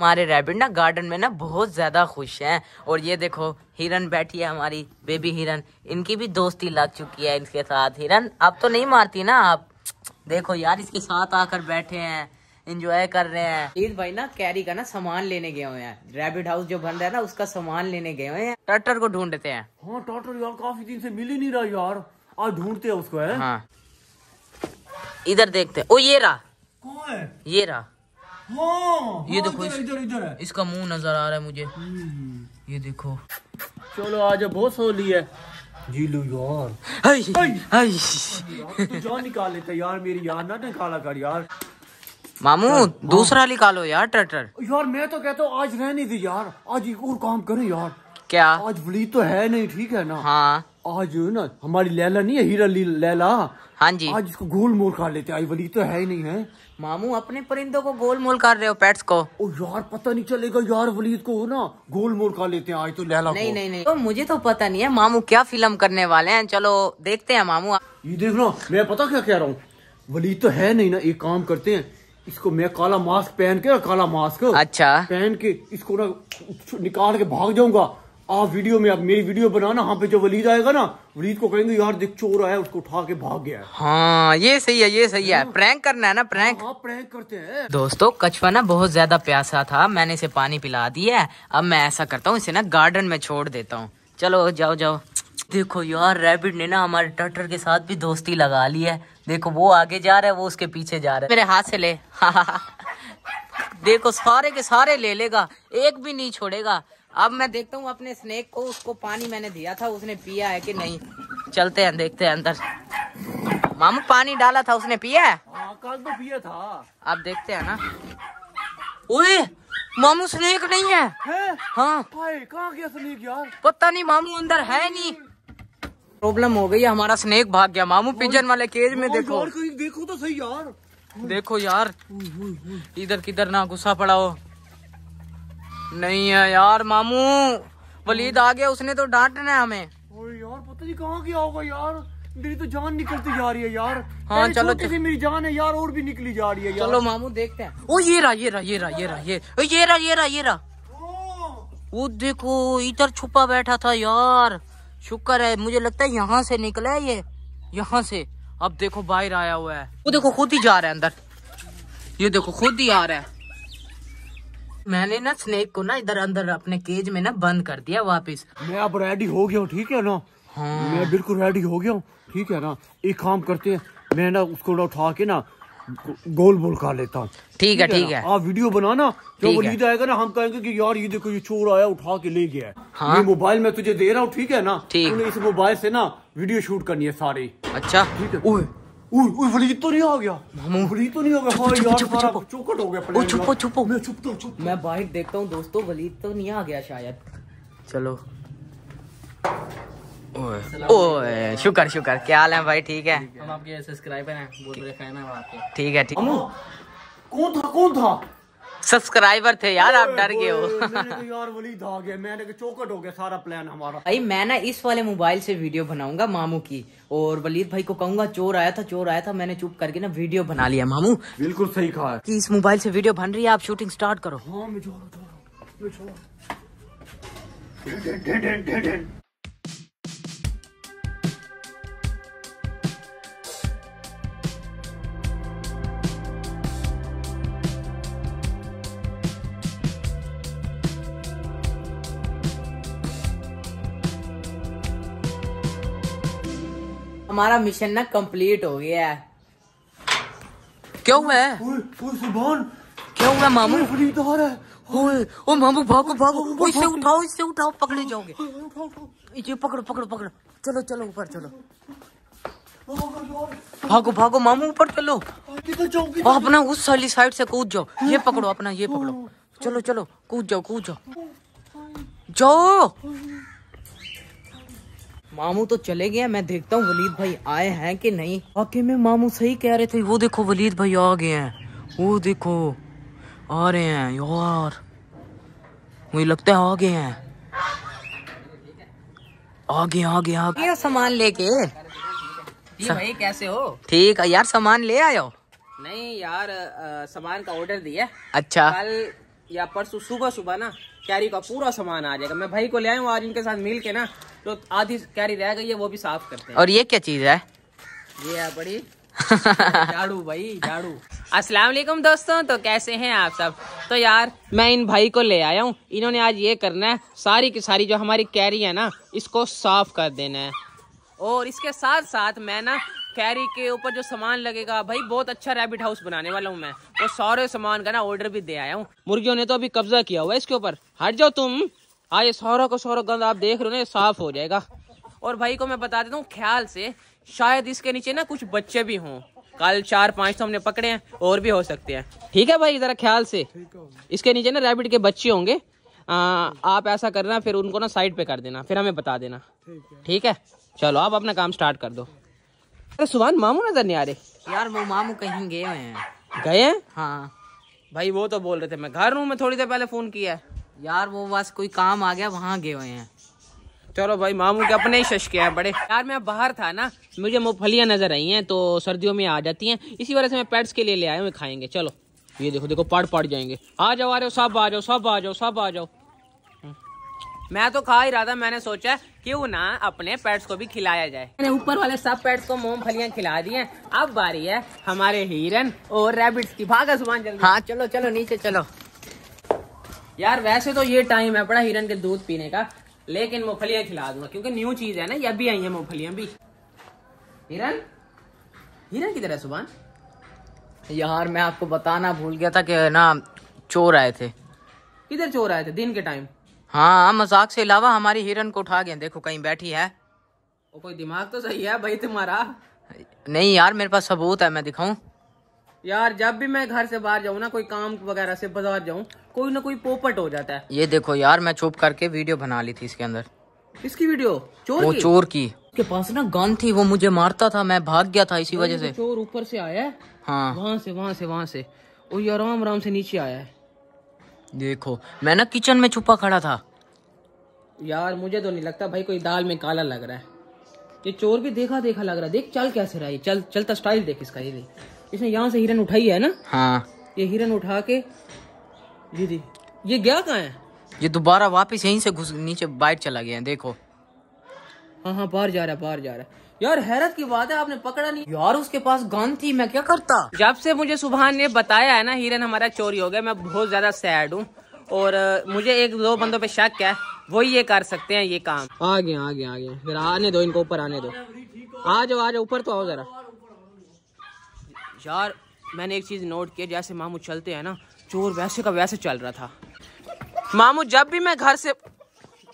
हमारे रैबिट ना गार्डन में ना बहुत ज़्यादा खुश हैं और ये देखो हिरन बैठी है हमारी बेबी हिरन इनकी भी दोस्ती लग चुकी है इनके साथ हिरन अब तो नहीं मारती ना आप देखो यार इसके साथ आकर बैठे हैं इंजॉय कर रहे हैं ईद भाई ना कैरी का ना सामान लेने गए हुए हैं रैबिट हाउस जो रहा है ना उसका सामान लेने गए हुए हैं टटर को ढूंढते हैं हाँ यार काफी दिन से मिल ही नहीं रहा यार आज ढूंढते हैं उसको है? हाँ इधर देखते ओ ये रहा ये रहा हाँ, ये हाँ, देखो इधर इधर इधर है इसका मुंह नजर आ रहा है मुझे हम्म। ये देखो चलो आज बहुत सो ली है जी लो यार हाय हाय जान निकाल लेता यार मेरी यार ना निकाला कर यार मामू दूसरा निकालो यार ट्रैक्टर यार मैं तो कहता हूँ आज रहने दी यार आज एक और काम करे यार क्या आज वली तो है नहीं ठीक है ना हाँ आज ना हमारी लैला नहीं है हीरा लैला हाँ जी आज इसको गोल मोल खा लेते आई वली तो है ही नहीं है मामू अपने परिंदों को गोल मोल कर रहे हो पेट्स को ओ यार पता नहीं चलेगा यार वलीद को ना गोल मोल खा लेते हैं आज तो लैला नहीं नहीं नहीं तो मुझे तो पता नहीं है मामू क्या फिल्म करने वाले हैं चलो देखते हैं मामू ये देखना मैं पता क्या कह रहा हूँ वलीद तो है नहीं ना एक काम करते हैं इसको मैं काला मास्क पहन के काला मास्क अच्छा पहन के इसको ना निकाल के भाग जाऊंगा आप वीडियो में आप मेरी वीडियो बनाना हाँ पे जो वलीद आएगा ना वलीद को कहेंगे यार देख चोर आया उसको उठा के भाग गया हाँ ये सही है ये सही है, हाँ। प्रैंक करना है ना हाँ, प्रैंक आप प्रैंक करते हैं दोस्तों कछुआ ना बहुत ज्यादा प्यासा था मैंने इसे पानी पिला दिया है अब मैं ऐसा करता हूँ इसे ना गार्डन में छोड़ देता हूँ चलो जाओ जाओ देखो यार रैबिट ने ना हमारे टर्टर के साथ भी दोस्ती लगा ली है देखो वो आगे जा रहा है वो उसके पीछे जा रहा है मेरे हाथ से ले देखो सारे के सारे ले लेगा एक भी नहीं छोड़ेगा अब मैं देखता हूँ अपने स्नेक को उसको पानी मैंने दिया था उसने पिया है कि नहीं चलते हैं देखते हैं अंदर मामू पानी डाला था उसने पिया है हाँ, कल तो पिया था अब देखते हैं ना ओए मामू स्नेक नहीं है, है? हाँ कहाँ गया स्नेक यार पता नहीं मामू अंदर है नहीं प्रॉब्लम हो गई हमारा स्नेक भाग गया मामू पिजन वाले केज में देखो यार, देखो तो सही यार देखो यार इधर किधर ना गुस्सा पड़ा हो नहीं है यार मामू वलीद आ गया उसने तो डांटना है हमें यार पता नहीं कहाँ गया होगा यार मेरी तो जान निकलती जा रही है यार हाँ चलो से मेरी जान है यार और भी निकली जा रही है यार। चलो मामू देखते हैं ओ ये रहा ये रहा ये रहा ये रहा ये ये रहा ये रहा ये रहा वो देखो इधर छुपा बैठा था यार शुक्र है मुझे लगता है यहाँ से निकला है ये यहाँ से अब देखो बाहर आया हुआ है वो देखो खुद ही जा रहा है अंदर ये देखो खुद ही आ रहा है मैंने ना स्नेक को ना इधर अंदर अपने केज में ना बंद कर दिया वापस मैं अब रेडी हो गया हूँ ठीक है ना हाँ। मैं बिल्कुल रेडी हो गया हूँ ठीक है ना एक काम करते हैं मैं ना उसको ना उठा के ना गोल बोल कर लेता हूँ ठीक है ठीक है आप वीडियो बनाना वो वलीद आएगा ना हम कहेंगे कि यार ये देखो ये चोर आया उठा के ले गया है हाँ? ये मोबाइल मैं तुझे दे रहा हूँ ठीक है ना ठीक इस मोबाइल से ना वीडियो शूट करनी है सारी अच्छा ठीक है दोस्तों वलीद तो नहीं आ गया शायद चलो ओए शुक्र शुक्र क्या हाल है भाई ठीक है हम आपके सब्सक्राइबर हैं बहुत बड़े फैन हैं आपके ठीक है ठीक कौन था कौन था सब्सक्राइबर थे यार आप डर गए हो यार वली धागे मैंने चौकट हो गया सारा प्लान हमारा भाई मैं ना इस वाले मोबाइल से वीडियो बनाऊंगा मामू की और वलीद भाई को कहूंगा चोर आया था चोर आया था मैंने चुप करके ना वीडियो बना लिया मामू बिल्कुल सही कहा कि इस मोबाइल से वीडियो बन रही है आप शूटिंग स्टार्ट करो हाँ मैं हमारा मिशन ना कंप्लीट हो गया है क्यों हुआ तो है क्या हुआ मामू ओ मामू भागो भागो इसे उठाओ इसे उठाओ पकड़े जाओगे ये पकड़ो पकड़ो पकड़ो चलो चलो ऊपर चलो भागो भागो मामू ऊपर चलो और हाँ, अपना उस साली साइड से कूद जाओ ये पकड़ो अपना ये पकड़ो चलो चलो कूद जाओ कूद जाओ जाओ मामू तो चले गए मैं देखता हूँ वलीद भाई आए हैं कि नहीं वाकई में मामू सही कह रहे थे वो देखो वलीद भाई आ गए हैं वो देखो आ रहे हैं यार मुझे लगता है आ गए हैं आगे आगे आगे सामान लेके अच्छा। भाई कैसे हो ठीक है यार सामान ले आयो नहीं यार सामान का ऑर्डर दिया अच्छा कल या परसों सुबह सुबह ना कैरी का पूरा सामान आ जाएगा मैं भाई को ले आऊँ आज इनके साथ मिल के ना तो आधी कैरी रह गई है वो भी साफ करते हैं और ये क्या चीज है ये है बड़ी झाड़ू भाई झाड़ू अस्सलाम वालेकुम दोस्तों तो कैसे हैं आप सब तो यार मैं इन भाई को ले आया हूँ इन्होंने आज ये करना है सारी की सारी जो हमारी कैरी है ना इसको साफ कर देना है और इसके साथ साथ मैं ना कैरी के ऊपर जो सामान लगेगा भाई बहुत अच्छा रैबिट हाउस बनाने वाला हूँ मैं वो सारे सामान का ना ऑर्डर भी दे आया हूँ मुर्गियों ने तो अभी कब्जा किया हुआ है इसके ऊपर हट जाओ तुम हाँ ये सौरों का सौरों गंद आप देख रहे हो ना ये साफ हो जाएगा और भाई को मैं बता देता हूँ ख्याल से शायद इसके नीचे ना कुछ बच्चे भी हों कल चार पाँच तो हमने पकड़े हैं और भी हो सकते हैं ठीक है भाई ज़रा ख्याल से इसके नीचे ना रैबिट के बच्चे होंगे आ, आप ऐसा करना फिर उनको ना साइड पे कर देना फिर हमें बता देना ठीक है चलो आप अपना काम स्टार्ट कर दो अरे तो सुबह मामू नजर नहीं आ रहे यार वो मामू कहीं गए हुए हैं गए हैं हाँ भाई वो तो बोल रहे थे मैं घर हूँ मैं थोड़ी देर पहले फोन किया है यार वो बस कोई काम आ गया वहाँ गए हुए हैं चलो भाई मामू के अपने ही शशके हैं बड़े यार मैं बाहर था ना मुझे मूँगफलियाँ नजर आई हैं तो सर्दियों में आ जाती हैं इसी वजह से मैं पेट्स के लिए ले आया हूँ खाएंगे चलो ये देखो देखो पड़ पड़ जाएंगे आ जाओ आ रहे हो सब आ जाओ सब आ जाओ सब आ जाओ मैं तो खा ही रहा था मैंने सोचा क्यों ना अपने पेट्स को भी खिलाया जाए मैंने ऊपर वाले सब पेट्स को मूंगफलियां खिला दी हैं अब बारी है हमारे हिरन और रैबिट्स की भागा सुबह जल्दी हाँ चलो चलो नीचे चलो यार वैसे तो ये टाइम है बड़ा हिरन के दूध पीने का लेकिन मूंगफलियाँ खिला दूंगा क्योंकि न्यू चीज है ना ये भी आई है मूंगफलियां भी हिरन हिरन की तरह सुबह यार मैं आपको बताना भूल गया था कि ना चोर आए थे किधर चोर आए थे दिन के टाइम हाँ मजाक से अलावा हमारी हिरन को उठा गए देखो कहीं बैठी है वो कोई दिमाग तो सही है भाई तुम्हारा नहीं यार मेरे पास सबूत है मैं दिखाऊं यार जब भी मैं घर से बाहर जाऊँ ना कोई काम वगैरह से बाजार जाऊँ कोई ना कोई पोपट हो जाता है ये देखो यार मैं चुप करके वीडियो बना ली थी इसके अंदर इसकी वीडियो चोर वो की? चोर की के पास ना गन थी वो मुझे मारता था मैं भाग गया था इसी वजह से चोर ऊपर से आया है हाँ वहाँ से वहाँ से वहाँ से और ये आराम आराम से नीचे आया है देखो मैं ना किचन में छुपा खड़ा था यार मुझे तो नहीं लगता भाई कोई दाल में काला लग रहा है ये चोर भी देखा देखा लग रहा है देख चल कैसे रहा है चल चलता स्टाइल देख इसका ये देख इसने यहाँ से हिरन उठाई है ना हाँ ये हिरन उठा के दीदी ये गया कहा है ये दोबारा वापस यहीं से घुस नीचे बाइट चला गया है देखो हाँ हाँ बाहर जा रहा है बाहर जा रहा है यार हैरत की बात है आपने पकड़ा नहीं यार उसके पास गन थी मैं क्या करता जब से मुझे सुबह ने बताया है ना हिरन हमारा चोरी हो गया मैं बहुत ज्यादा सैड हूँ और मुझे एक दो बंदों पे शक है वो ये कर सकते हैं ये काम आ गया आ गया आ गया फिर आने दो इनको ऊपर आने दो आ जाओ आ जाओ ऊपर तो आओ जरा यार मैंने एक चीज नोट किया जैसे मामू चलते हैं ना चोर वैसे का वैसे चल रहा था मामू जब भी मैं घर से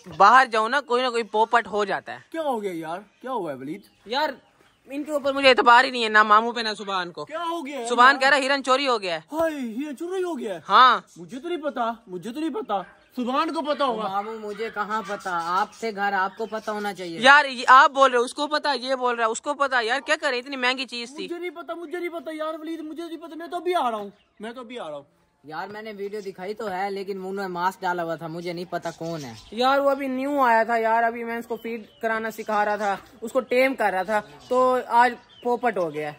बाहर जाओ ना कोई ना कोई पोपट हो जाता है क्या हो गया यार क्या हुआ वलीद यार इनके ऊपर मुझे एतबार ही नहीं है ना मामू पे ना सुबहान को क्या हो गया सुबहान कह रहा हिरन चोरी हो गया है हिरन चोरी हो गया है हाँ मुझे तो नहीं पता मुझे तो नहीं पता सुबहान को पता होगा मामू मुझे कहाँ पता आपसे घर आपको पता होना चाहिए यार आप बोल रहे हो उसको पता ये बोल रहा है उसको पता यार क्या करे इतनी महंगी चीज थी मुझे नहीं पता मुझे नहीं पता यार मुझे नहीं पता मैं तो अभी आ रहा हूँ मैं तो अभी आ रहा हूँ यार मैंने वीडियो दिखाई तो है लेकिन मुंह में मास्क डाला हुआ था मुझे नहीं पता कौन है यार वो अभी न्यू आया था यार अभी मैं उसको फीड कराना सिखा रहा था उसको टेम कर रहा था तो आज पोपट हो गया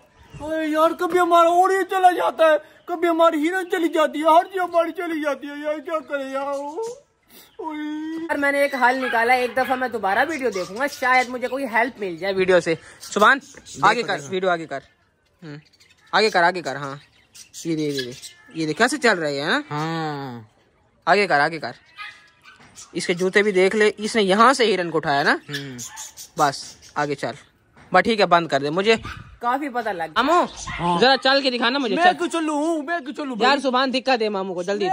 अरे यार कभी हमारा ऑडियो चला जाता है कभी हमारी हिरन चली जाती है हर चीज हमारी चली जाती है यार क्या करे यार यार मैंने एक हल निकाला एक दफा मैं दोबारा वीडियो देखूंगा शायद मुझे कोई हेल्प मिल जाए वीडियो से सुबान आगे कर वीडियो आगे कर हम्म, आगे कर आगे कर हाँ धीरे धीरे ये देखा से चल रहे हैं हाँ? हाँ आगे कर आगे कर इसके जूते भी देख ले इसने यहाँ से हिरन को उठाया ना हम्म। बस आगे चल बस ठीक है बंद कर दे मुझे काफी पता लग मामो हाँ। जरा चल के दिखाना मुझे मैं कुछ मैं यार सुबह दिक्कत दे मामू को जल्दी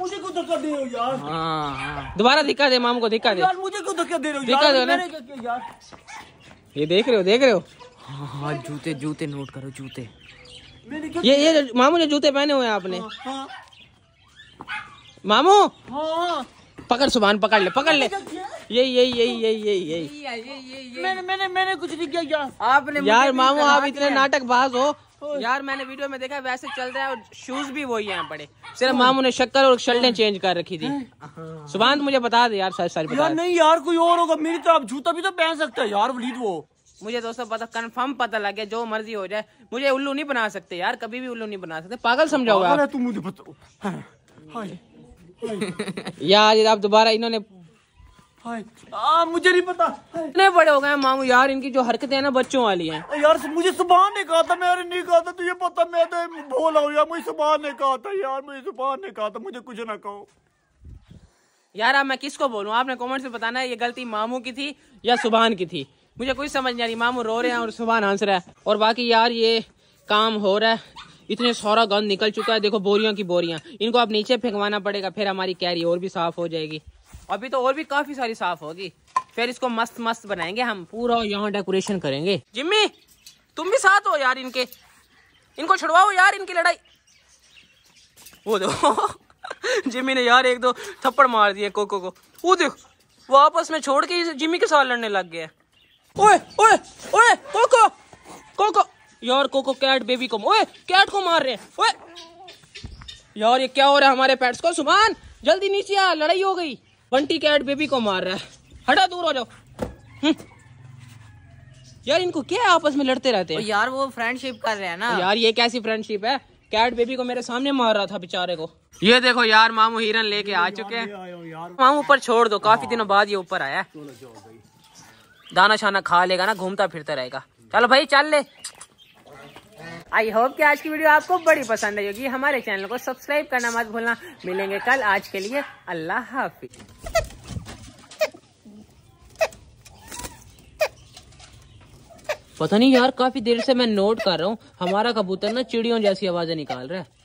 मुझे धक्का दे रहे यार हाँ, दोबारा दिक्कत दे मामू को दिक्कत दे मुझे धक्का दे रहे हो ये देख रहे हो देख रहे हो हाँ, हाँ जूते जूते नोट करो जूते ये ये मामू ने जूते पहने हुए हैं आपने हाँ, हाँ। मामू हाँ। पकड़ सुबह पकड़ ले पकड़ ले यही यही यही यही यही मैंने मैंने मैंने कुछ नहीं किया यार आपने यार मामू आप इतने नाटक बाज हो यार मैंने वीडियो में देखा वैसे चल रहा है और शूज भी वही हैं पड़े सिर्फ मामू ने शक्कर और शल्टें चेंज कर रखी थी सुबह मुझे बता दे यार सारी सारी यार नहीं यार कोई और होगा मेरी तो आप जूता भी तो पहन सकते हैं यार वो मुझे दोस्तों पता कंफर्म पता लग गया जो मर्जी हो जाए मुझे उल्लू नहीं बना सकते यार कभी भी उल्लू नहीं बना सकते पागल समझा हुआ तू मुझे यार आप दोबारा इन्होंने आ, मुझे नहीं पता इतने बड़े हो गए मामू यार इनकी जो हरकतें हैं ना बच्चों वाली हैं यार मुझे सुबह ने कहा था मैंने नहीं कहा था तुझे पता मैं तो बोला यार मुझे सुबह ने कहा था यार मुझे सुबह ने कहा था मुझे कुछ ना कहो यार अब मैं किसको बोलूं आपने कमेंट से बताना है ये गलती मामू की थी या सुबह की थी मुझे कुछ समझ नहीं आ रही मामू रो रहे हैं और सुबह आंसर है और बाकी यार ये काम हो रहा है इतने सारा गंद निकल चुका है देखो बोरियों की बोरियां इनको अब नीचे फेंकवाना पड़ेगा फिर हमारी कैरी और भी साफ हो जाएगी अभी तो और भी काफी सारी साफ होगी फिर इसको मस्त मस्त बनाएंगे हम पूरा यहाँ डेकोरेशन करेंगे जिम्मी तुम भी साथ हो यार इनके इनको छुड़वाओ यार इनकी लड़ाई वो देखो जिम्मी ने यार एक दो थप्पड़ मार दिए कोको को वो देखो वो आपस में छोड़ के जिम्मी के साथ लड़ने लग गया ओए ओए ओए कोको कोको यार कोको कैट बेबी को ओए कैट को मार रहे ओए यार ये क्या हो रहा है हमारे पेट्स को सुमान जल्दी नीचे आ लड़ाई हो गई बंटी कैट बेबी को मार रहा है हटा दूर हो जाओ हम्म। यार इनको क्या आपस में लड़ते रहते हैं यार वो फ्रेंडशिप कर रहे हैं ना यार ये कैसी फ्रेंडशिप है कैट बेबी को मेरे सामने मार रहा था बेचारे को ये देखो यार मामू हिरन लेके आ चुके हैं मामू ऊपर छोड़ दो काफी दिनों बाद ये ऊपर आया दाना शाना खा लेगा ना घूमता फिरता रहेगा चलो भाई चल ले आई होप कि आज की वीडियो आपको बड़ी पसंद आई होगी हमारे चैनल को सब्सक्राइब करना मत भूलना मिलेंगे कल आज के लिए अल्लाह हाफिज पता नहीं यार काफी देर से मैं नोट कर रहा हूँ हमारा कबूतर ना चिड़ियों जैसी आवाजें निकाल रहा है